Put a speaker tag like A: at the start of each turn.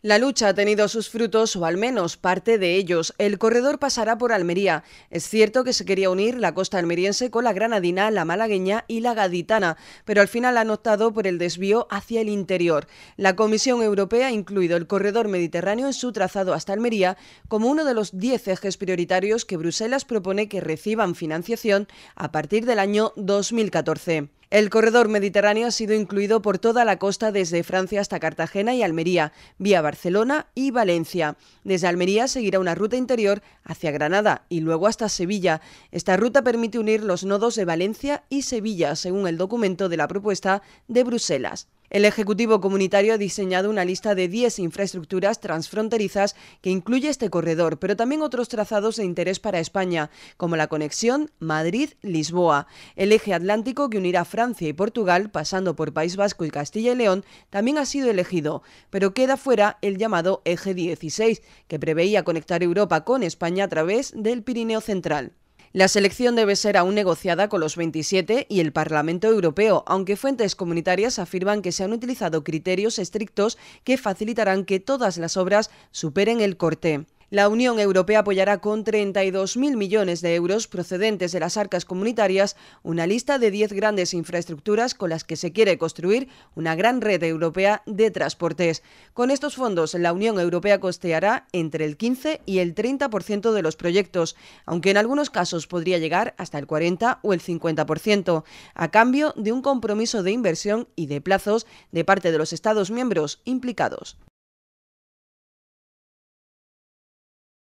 A: La lucha ha tenido sus frutos, o al menos parte de ellos. El corredor pasará por Almería. Es cierto que se quería unir la costa almeriense con la granadina, la malagueña y la gaditana, pero al final han optado por el desvío hacia el interior. La Comisión Europea ha incluido el corredor mediterráneo en su trazado hasta Almería como uno de los 10 ejes prioritarios que Bruselas propone que reciban financiación a partir del año 2014. El corredor mediterráneo ha sido incluido por toda la costa desde Francia hasta Cartagena y Almería, vía Barcelona y Valencia. Desde Almería seguirá una ruta interior hacia Granada y luego hasta Sevilla. Esta ruta permite unir los nodos de Valencia y Sevilla, según el documento de la propuesta de Bruselas. El Ejecutivo Comunitario ha diseñado una lista de 10 infraestructuras transfronterizas que incluye este corredor, pero también otros trazados de interés para España, como la conexión Madrid-Lisboa. El eje atlántico que unirá Francia y Portugal, pasando por País Vasco y Castilla y León, también ha sido elegido, pero queda fuera el llamado eje 16, que preveía conectar Europa con España a través del Pirineo Central. La selección debe ser aún negociada con los 27 y el Parlamento Europeo, aunque fuentes comunitarias afirman que se han utilizado criterios estrictos que facilitarán que todas las obras superen el corte. La Unión Europea apoyará con 32.000 millones de euros procedentes de las arcas comunitarias una lista de 10 grandes infraestructuras con las que se quiere construir una gran red europea de transportes. Con estos fondos, la Unión Europea costeará entre el 15 y el 30% de los proyectos, aunque en algunos casos podría llegar hasta el 40 o el 50%, a cambio de un compromiso de inversión y de plazos de parte de los Estados miembros implicados.